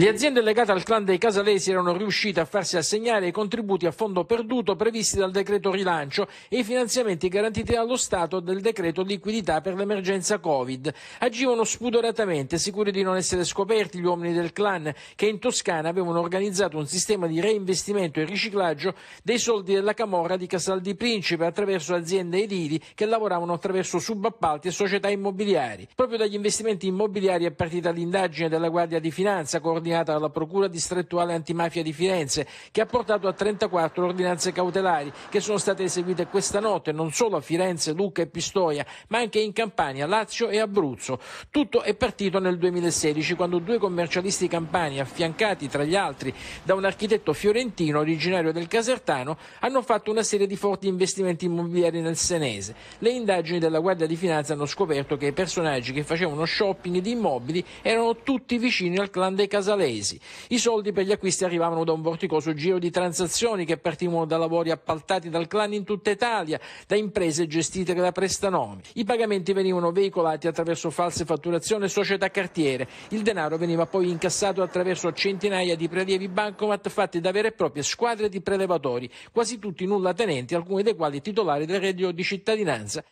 Le aziende legate al clan dei Casalesi erano riuscite a farsi assegnare i contributi a fondo perduto previsti dal decreto rilancio e i finanziamenti garantiti dallo Stato del decreto liquidità per l'emergenza Covid. Agivano spudoratamente, sicuri di non essere scoperti gli uomini del clan che in Toscana avevano organizzato un sistema di reinvestimento e riciclaggio dei soldi della Camorra di Casal di Principe attraverso aziende edili che lavoravano attraverso subappalti e società immobiliari. Proprio dagli investimenti immobiliari è partita l'indagine della Guardia di Finanza coordinata ordinata dalla Procura distrettuale antimafia di Firenze, che ha portato a 34 ordinanze cautelari che sono state eseguite questa notte non solo a Firenze, Lucca e Pistoia, ma anche in Campania, Lazio e Abruzzo. Tutto è partito nel 2016 quando due commercialisti campani, affiancati tra gli altri da un architetto fiorentino originario del Casertano, hanno fatto una serie di forti investimenti immobiliari nel Senese. Le indagini della Guardia di Finanza hanno scoperto che i personaggi che facevano shopping di immobili erano tutti vicini al clan dei Casalari genovesi. I soldi per gli acquisti arrivavano da un vorticoso giro di transazioni che partivano da lavori appaltati dal clan in tutta Italia, da imprese gestite da prestanomi. I pagamenti venivano veicolati attraverso false fatturazioni e società cartiere. Il denaro veniva poi incassato attraverso centinaia di prelievi bancomat fatti da vere e proprie squadre di prelevatori, quasi tutti nulla tenenti, alcuni dei quali titolari del reddito di cittadinanza.